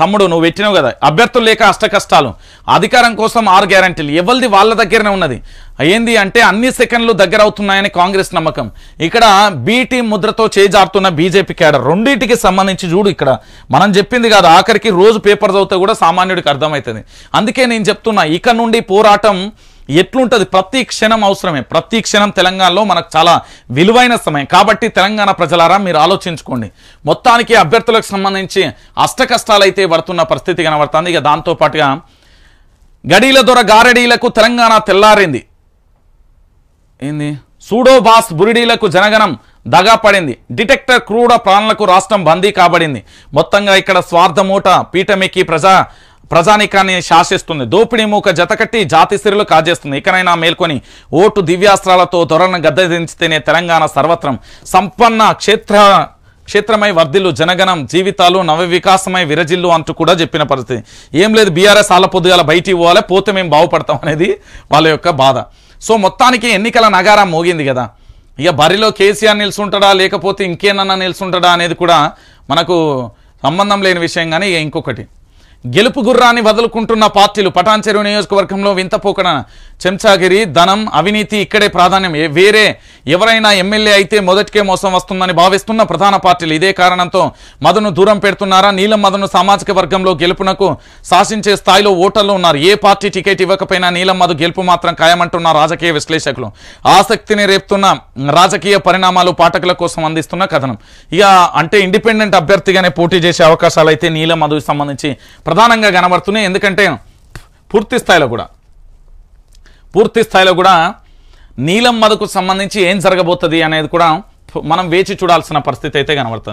తమ్ముడు నువ్వు పెట్టినావు కదా అభ్యర్థులు లేక అష్ట కష్టాలు అధికారం కోసం ఆరు గ్యారంటీలు ఎవరిది వాళ్ళ దగ్గరనే ఉన్నది ఏంది అంటే అన్ని సెకండ్లు దగ్గర అవుతున్నాయని కాంగ్రెస్ నమ్మకం ఇక్కడ బీటీ ముద్రతో చేజారుతున్న బీజేపీ క్యాడర్ రెండింటికి సంబంధించి చూడు ఇక్కడ మనం చెప్పింది కాదు ఆఖరికి రోజు పేపర్ చదివితే కూడా సామాన్యుడికి అర్థమవుతుంది అందుకే నేను చెప్తున్నా ఇక నుండి పోరాటం ఎట్లుంటుంది ప్రతి క్షణం అవసరమే ప్రతి క్షణం తెలంగాణలో మనకు చాలా విలువైన సమయం కాబట్టి తెలంగాణ ప్రజలారా మీరు ఆలోచించుకోండి మొత్తానికి అభ్యర్థులకు సంబంధించి అష్టకష్టాలు అయితే పడుతున్న పరిస్థితి కనబడుతుంది ఇక దాంతోపాటుగా గడీల దొర గారడీలకు తెలంగాణ తెల్లారింది ఏంది సూడోబాస్ బురిడీలకు జనగణం దగా పడింది డిటెక్టర్ క్రూడ ప్రాణులకు రాష్ట్రం బందీ కాబడింది మొత్తంగా ఇక్కడ స్వార్థమూట పీఠమెక్కి ప్రజా ప్రజానికాన్ని శాసిస్తుంది దోపిడీ మూక జతకట్టి జాతి సిరులు కాజేస్తుంది ఇకనైనా మేల్కొని ఓటు దివ్యాస్త్రాలతో ధోరణ గద్దెదించితేనే తెలంగాణ సర్వత్రం సంపన్న క్షేత్ర క్షేత్రమై వర్ధిల్లు జనగణం జీవితాలు నవవికాసమై విరజిల్లు అంటూ కూడా చెప్పిన పరిస్థితి ఏం లేదు బీఆర్ఎస్ ఆల పొద్దుగాల బయటికి పోవాలే పోతే మేము బాగుపడతాం అనేది వాళ్ళ యొక్క బాధ సో మొత్తానికి ఎన్నికల నగారం మోగింది కదా ఇక బరిలో కేసీఆర్ నిలుచుంటాడా లేకపోతే ఇంకేనన్నా నిలుచుంటాడా అనేది కూడా మనకు సంబంధం లేని విషయం కానీ ఇంకొకటి గెలుపు గుర్రాన్ని వదులుకుంటున్న పార్టీలు పటాన్చెరువు నియోజకవర్గంలో వింతపోకడ చెంచాగిరి ధనం అవినీతి ఇక్కడే ప్రాధాన్యం వేరే ఎవరైనా ఎమ్మెల్యే అయితే మొదటికే మోసం వస్తుందని భావిస్తున్న ప్రధాన పార్టీలు ఇదే కారణంతో మదను దూరం పెడుతున్నారా నీలం మదను సామాజిక వర్గంలో గెలుపునకు శాసించే స్థాయిలో ఓటర్లు ఉన్నారు ఏ పార్టీ టికెట్ ఇవ్వకపోయినా నీలం మధు గెలుపు మాత్రం ఖాయమంటున్న రాజకీయ విశ్లేషకులు ఆసక్తిని రేపుతున్న రాజకీయ పరిణామాలు పాఠకుల కోసం అందిస్తున్న కథనం ఇక అంటే ఇండిపెండెంట్ అభ్యర్థిగానే పోటీ చేసే అవకాశాలు అయితే నీలం మధుకు సంబంధించి ప్రధానంగా కనబడుతున్నాయి ఎందుకంటే పూర్తి స్థాయిలో కూడా పూర్తి స్థాయిలో కూడా నీలం మధుకు సంబంధించి ఏం జరగబోతుంది అనేది కూడా మనం వేచి చూడాల్సిన పరిస్థితి అయితే కనబడుతుంది